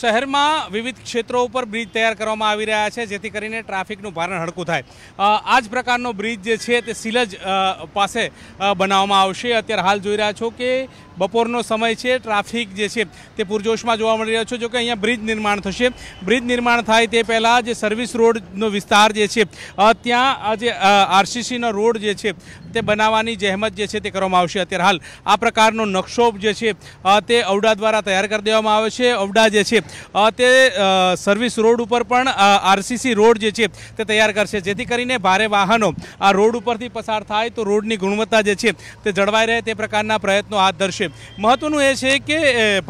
સહેરમાં વિવિધ ક્ષેત્રો ઉપર બ્રિજ તૈયાર કરવામાં આવી રહ્યા છે જેથી કરીને ટ્રાફિકનું ભારણ હળકુ થાય આજ પ્રકારનો બ્રિજ જે છે તે સિલજ પાસે બનાવવામાં આવશે અત્યાર હાલ જોઈ રહ્યા છો કે બપોરનો સમય છે ટ્રાફિક જે છે તે પુરજોશમાં જોવા મળી રહ્યો છે જો કે અહીંયા બ્રિજ નિર્માણ થશે બ્રિજ નિર્માણ થાય તે પહેલા જે સર્વિસ રોડનો વિસ્તાર જે છે ત્યાં આ જે આરસીસીનો રોડ જે છે તે બનાવવાની જહેમત જે છે તે કરવામાં આવશે અત્યાર હાલ આ પ્રકારનો નકશો જે છે તે ઓવડા દ્વારા તૈયાર કરવામાં આવશે ઓવડા જે છે તે સર્વિસ રોડ ઉપર પણ આરસીસી રોડ જે છે તે તૈયાર કરશે જેથી કરીને ભારે વાહનો આ રોડ ઉપરથી પસાર થાય તો રોડની ગુણવત્તા જે છે તે જળવાઈ રહે તે પ્રકારના પ્રયત્નો હાથ ધરશે મહત્વનું એ છે કે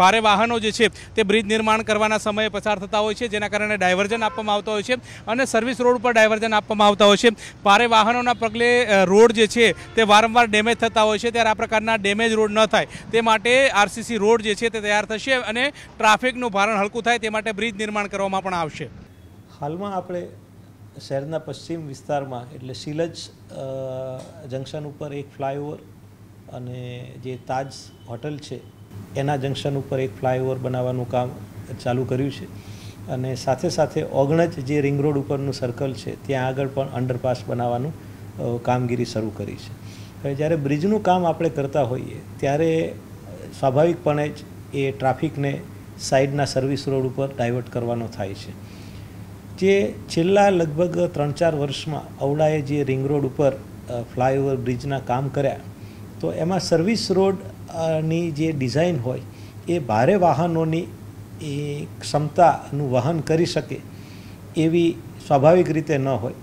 ભારે વાહનો જે છે તે બ્રિજ નિર્માણ કરવાના સમયે પસાર થતા હોય છે જેના કારણે ડાયવર્ઝન આપવામાં આવતા હોય છે અને સર્વિસ રોડ ઉપર ડાયવર્ઝન આપવામાં આવતા હોય છે ભારે વાહનોના પગલે રોડ જે છે તે વારંવાર ડેમેજ થતા હોય છે ત્યારે આ પ્રકારના ડેમેજ રોડ ન થાય તે માટે આરસીસી રોડ જે છે તે તૈયાર થશે અને ટ્રાફિકનું ભારણ હલકું થાય તે માટે બ્રિજ નિર્માણ કરવામાં પણ આવશે હાલમાં આપણે શહેરના પશ્ચિમ વિસ્તારમાં એટલે શીલજ જંકશન ઉપર એક ફ્લાયઓવર અને જે તાજ હોટલ છે એના જંકશન ઉપર એક ફ્લાયઓવર બનાવવાનું કામ ચાલુ કર્યું છે અને સાથે સાથે ઓગણજ જે રિંગ રોડ ઉપરનું સર્કલ છે ત્યાં આગળ પણ અંડરપાસ બનાવવાનું કામગીરી શરૂ કરી છે હવે જ્યારે બ્રિજનું કામ આપણે કરતા હોઈએ ત્યારે સ્વાભાવિકપણે જ એ ટ્રાફિકને સાઈડના સર્વિસ રોડ ઉપર ડાયવર્ટ કરવાનો થાય છે જે છેલ્લા લગભગ ત્રણ ચાર વર્ષમાં ઔડાએ જે રિંગ રોડ ઉપર ફ્લાયઓવર બ્રિજના કામ કર્યા તો એમાં સર્વિસ રોડની જે ડિઝાઇન હોય એ ભારે વાહનોની એ ક્ષમતાનું વહન કરી શકે એવી સ્વાભાવિક રીતે ન હોય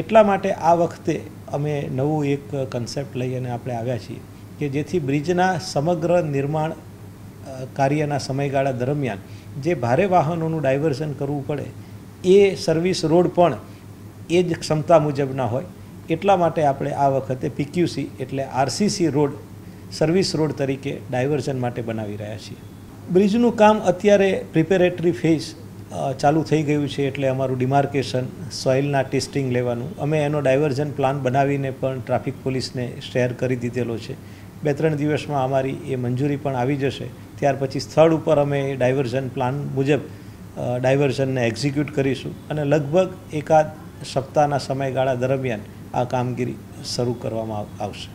એટલા માટે આ વખતે અમે નવું એક કન્સેપ્ટ લઈ અને આપણે આવ્યા છીએ કે જેથી બ્રિજના સમગ્ર નિર્માણ કાર્યના સમયગાળા દરમિયાન જે ભારે વાહનોનું ડાયવર્ઝન કરવું પડે એ સર્વિસ રોડ પણ એ જ ક્ષમતા મુજબના હોય એટલા માટે આપણે આ વખતે પીક્યુસી એટલે આરસીસી રોડ સર્વિસ રોડ તરીકે ડાયવર્ઝન માટે બનાવી રહ્યા છીએ બ્રિજનું કામ અત્યારે પ્રિપેરેટરી ફેઝ ચાલુ થઈ ગયું છે એટલે અમારું ડિમાર્કેશન સોઇલના ટેસ્ટિંગ લેવાનું અમે એનો ડાયવર્ઝન પ્લાન બનાવીને પણ ટ્રાફિક પોલીસને શેર કરી દીધેલો છે બે ત્રણ દિવસમાં અમારી એ મંજૂરી પણ આવી જશે ત્યાર પછી સ્થળ ઉપર અમે ડાયવર્ઝન પ્લાન મુજબ ડાયવર્ઝનને એક્ઝિક્યુટ કરીશું અને લગભગ એકાદ સપ્તાહના સમયગાળા દરમિયાન આ કામગીરી શરૂ કરવામાં આવશે